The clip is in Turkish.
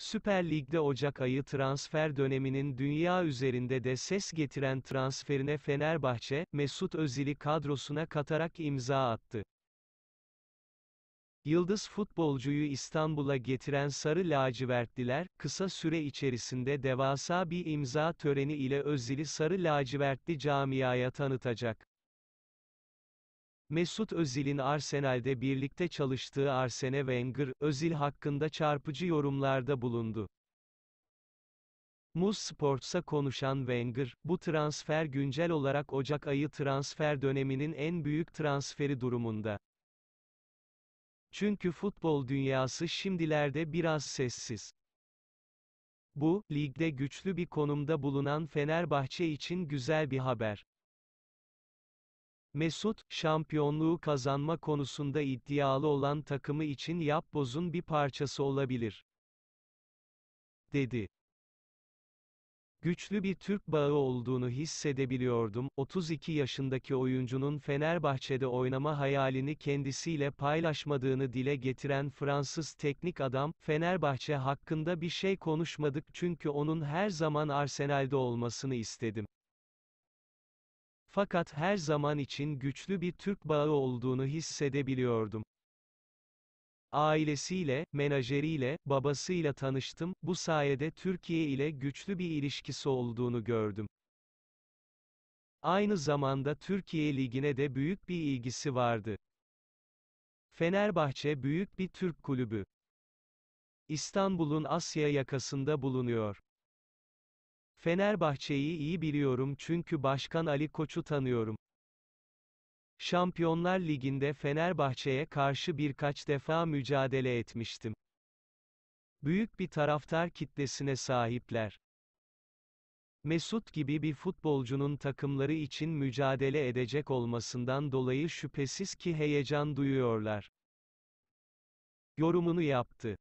Süper Lig'de Ocak ayı transfer döneminin dünya üzerinde de ses getiren transferine Fenerbahçe, Mesut Özil'i kadrosuna katarak imza attı. Yıldız futbolcuyu İstanbul'a getiren Sarı Lacivertliler, kısa süre içerisinde devasa bir imza töreni ile Özil'i Sarı Lacivertli camiaya tanıtacak. Mesut Özil'in Arsenal'de birlikte çalıştığı Arsene Wenger, Özil hakkında çarpıcı yorumlarda bulundu. Muz Sports'a konuşan Wenger, bu transfer güncel olarak Ocak ayı transfer döneminin en büyük transferi durumunda. Çünkü futbol dünyası şimdilerde biraz sessiz. Bu, ligde güçlü bir konumda bulunan Fenerbahçe için güzel bir haber. Mesut, şampiyonluğu kazanma konusunda iddialı olan takımı için yapbozun bir parçası olabilir. Dedi. Güçlü bir Türk bağı olduğunu hissedebiliyordum, 32 yaşındaki oyuncunun Fenerbahçe'de oynama hayalini kendisiyle paylaşmadığını dile getiren Fransız teknik adam, Fenerbahçe hakkında bir şey konuşmadık çünkü onun her zaman Arsenal'de olmasını istedim. Fakat her zaman için güçlü bir Türk bağı olduğunu hissedebiliyordum. Ailesiyle, menajeriyle, babasıyla tanıştım, bu sayede Türkiye ile güçlü bir ilişkisi olduğunu gördüm. Aynı zamanda Türkiye Ligi'ne de büyük bir ilgisi vardı. Fenerbahçe büyük bir Türk kulübü. İstanbul'un Asya yakasında bulunuyor. Fenerbahçe'yi iyi biliyorum çünkü Başkan Ali Koç'u tanıyorum. Şampiyonlar Ligi'nde Fenerbahçe'ye karşı birkaç defa mücadele etmiştim. Büyük bir taraftar kitlesine sahipler. Mesut gibi bir futbolcunun takımları için mücadele edecek olmasından dolayı şüphesiz ki heyecan duyuyorlar. Yorumunu yaptı.